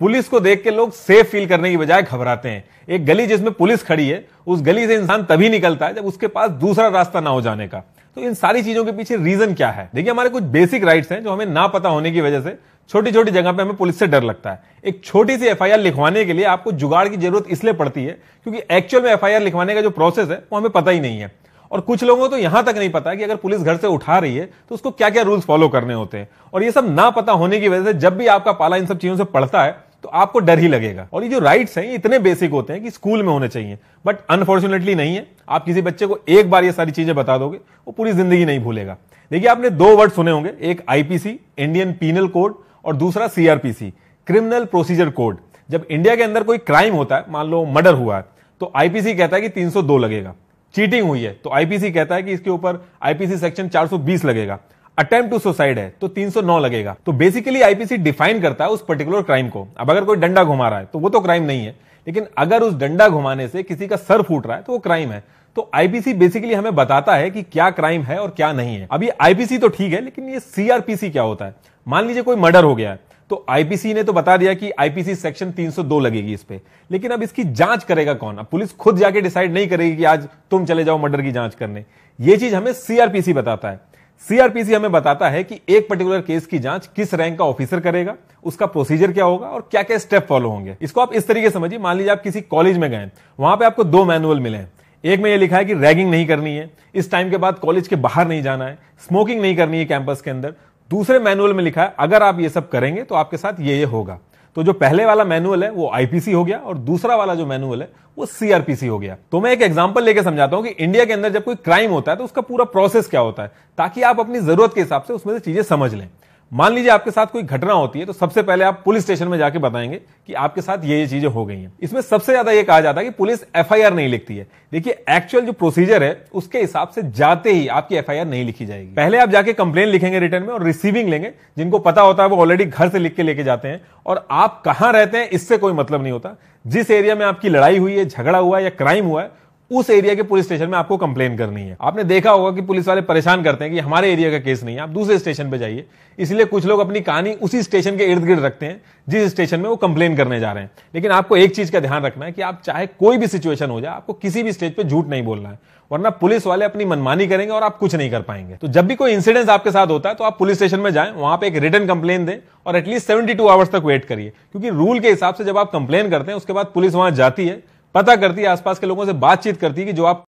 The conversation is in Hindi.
पुलिस को देख के लोग सेफ फील करने की बजाय घबराते हैं एक गली जिसमें पुलिस खड़ी है उस गली से इंसान तभी निकलता है जब उसके पास दूसरा रास्ता ना हो जाने का तो इन सारी चीजों के पीछे रीजन क्या है देखिए हमारे कुछ बेसिक राइट्स हैं जो हमें ना पता होने की वजह से छोटी छोटी जगह पे हमें पुलिस से डर लगता है एक छोटी सी एफआईआर लिखवाने के लिए आपको जुगाड़ की जरूरत इसलिए पड़ती है क्योंकि एक्चुअल में एफआईआर लिखवाने का जो प्रोसेस है वो हमें पता ही नहीं है और कुछ लोगों को तो यहां तक नहीं पता कि अगर पुलिस घर से उठा रही है तो उसको क्या क्या रूल्स फॉलो करने होते हैं और ये सब ना पता होने की वजह से जब भी आपका पाला इन सब चीजों से पड़ता है तो आपको डर ही लगेगा और ये जो राइट्स हैं ये इतने बेसिक होते हैं कि स्कूल में होने चाहिए बट अनफॉर्चुनेटली नहीं है आप किसी बच्चे को एक बार ये सारी चीजें बता दोगे वो पूरी जिंदगी नहीं भूलेगा देखिए आपने दो वर्ड सुने होंगे एक आईपीसी इंडियन पीनल कोड और दूसरा सीआरपीसी क्रिमिनल प्रोसीजर कोड जब इंडिया के अंदर कोई क्राइम होता है मान लो मर्डर हुआ है तो आईपीसी कहता है कि 302 लगेगा चीटिंग हुई है तो आईपीसी कहता है कि इसके ऊपर आईपीसी सेक्शन 420 लगेगा अटेम्प्ट टू सुसाइड है तो 309 लगेगा तो बेसिकली आईपीसी डिफाइन करता है उस पर्टिकुलर क्राइम को अब अगर कोई डंडा घुमा रहा है तो वो तो क्राइम नहीं है लेकिन अगर उस डंडा घुमाने से किसी का सर फूट रहा है तो वो क्राइम है तो आईपीसी बेसिकली हमें बताता है कि क्या क्राइम है और क्या नहीं है अब ये आईपीसी तो ठीक है लेकिन ये सीआरपीसी क्या होता है मान लीजिए कोई मर्डर हो गया है तो आईपीसी ने तो बता दिया कि आईपीसी सेक्शन 302 लगेगी इस पर लेकिन अब इसकी जांच करेगा कौन अब पुलिस खुद जाके डिसाइड नहीं करेगी कि आज तुम चले जाओ मर्डर की जांच करने ये चीज हमें सीआरपीसी बताता है सीआरपीसी हमें बताता है कि एक पर्टिकुलर केस की जांच किस रैंक का ऑफिसर करेगा उसका प्रोसीजर क्या होगा और क्या क्या स्टेप फॉलो होंगे इसको आप इस तरीके समझिए मान लीजिए आप किसी कॉलेज में गए वहां पे आपको दो मैनुअल मिले हैं एक में यह लिखा है कि रैगिंग नहीं करनी है इस टाइम के बाद कॉलेज के बाहर नहीं जाना है स्मोकिंग नहीं करनी है कैंपस के अंदर दूसरे मैनुअल में लिखा है अगर आप ये सब करेंगे तो आपके साथ ये ये होगा तो जो पहले वाला मैनुअल है वो आईपीसी हो गया और दूसरा वाला जो मैनुअल है वो सीआरपीसी हो गया तो मैं एक एग्जांपल लेके समझाता हूं कि इंडिया के अंदर जब कोई क्राइम होता है तो उसका पूरा प्रोसेस क्या होता है ताकि आप अपनी जरूरत के हिसाब से उसमें से चीजें समझ लें मान लीजिए आपके साथ कोई घटना होती है तो सबसे पहले आप पुलिस स्टेशन में जाके बताएंगे कि आपके साथ ये ये चीजें हो गई हैं इसमें सबसे ज्यादा ये कहा जाता है कि पुलिस एफआईआर नहीं लिखती है देखिए एक्चुअल जो प्रोसीजर है उसके हिसाब से जाते ही आपकी एफआईआर नहीं लिखी जाएगी पहले आप जाके कंप्लेन लिखेंगे रिटर्न में और रिसीविंग लेंगे जिनको पता होता है वो ऑलरेडी घर से लिख के लेके जाते हैं और आप कहां रहते हैं इससे कोई मतलब नहीं होता जिस एरिया में आपकी लड़ाई हुई है झगड़ा हुआ है या क्राइम हुआ है उस एरिया के पुलिस स्टेशन में आपको कंप्लेन करनी है आपने देखा होगा कि पुलिस वाले परेशान करते हैं कि हमारे एरिया का केस नहीं है आप दूसरे स्टेशन पे जाइए इसलिए कुछ लोग अपनी कहानी उसी स्टेशन के इर्द गिर्द रखते हैं जिस स्टेशन में वो कंप्लेन करने जा रहे हैं लेकिन आपको एक चीज का ध्यान रखना है कि आप चाहे कोई भी सिचुएशन हो जाए आपको किसी भी स्टेज पर झूठ नहीं बोलना है वरना पुलिस वाले अपनी मनमानी करेंगे और आप कुछ नहीं कर पाएंगे तो जब भी कोई इंसिडेंस आपके साथ होता है तो आप पुलिस स्टेशन में जाएं वहां पे एक रिटर्न कंप्लेन दें और एटलीस्ट 72 आवर्स तक वेट करिए क्योंकि रूल के हिसाब से जब आप कंप्लेन करते हैं उसके बाद पुलिस वहां जाती है पता करती है आसपास के लोगों से बातचीत करती है कि जो आप